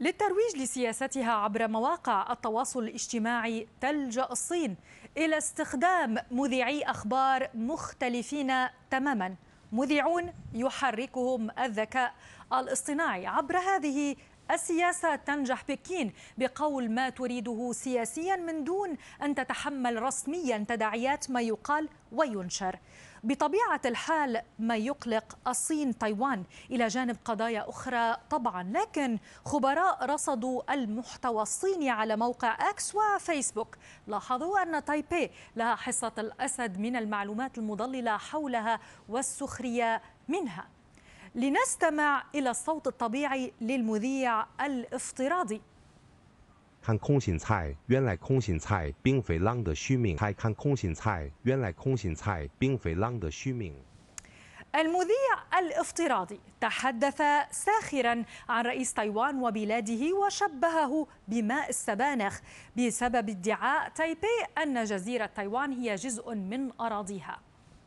للترويج لسياستها عبر مواقع التواصل الاجتماعي تلجأ الصين إلى استخدام مذيعي أخبار مختلفين تماما مذيعون يحركهم الذكاء الاصطناعي عبر هذه السياسة تنجح بكين بقول ما تريده سياسيا من دون أن تتحمل رسميا تداعيات ما يقال وينشر بطبيعة الحال ما يقلق الصين تايوان إلى جانب قضايا أخرى طبعا لكن خبراء رصدوا المحتوى الصيني على موقع أكس وفيسبوك لاحظوا أن تايبي لها حصة الأسد من المعلومات المضللة حولها والسخرية منها لنستمع إلى الصوت الطبيعي للمذيع الافتراضي 看空心菜，原来空心菜并非狼的虚名。还看空心菜，原来空心菜并非狼的虚名。المذيع الافتراضي تحدث ساخرا عن رئيس تايوان وبلاده وشبهه بماء السبانخ بسبب ادعاء تايبي أن جزيرة تايوان هي جزء من أراضيها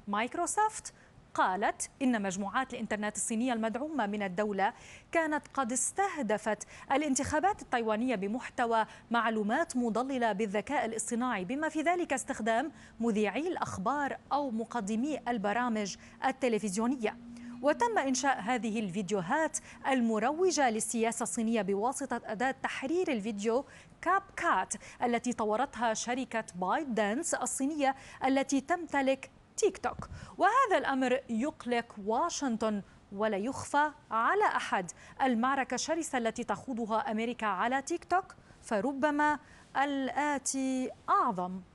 مايكروسوفت قالت إن مجموعات الإنترنت الصينية المدعومة من الدولة كانت قد استهدفت الانتخابات التايوانية بمحتوى معلومات مضللة بالذكاء الاصطناعي بما في ذلك استخدام مذيعي الأخبار أو مقدمي البرامج التلفزيونية وتم إنشاء هذه الفيديوهات المروجة للسياسة الصينية بواسطة أداة تحرير الفيديو كاب كات التي طورتها شركة بايت دانس الصينية التي تمتلك تيك توك وهذا الأمر يقلق واشنطن ولا يخفى على أحد المعركة الشرسة التي تخوضها أمريكا على تيك توك فربما الآتي أعظم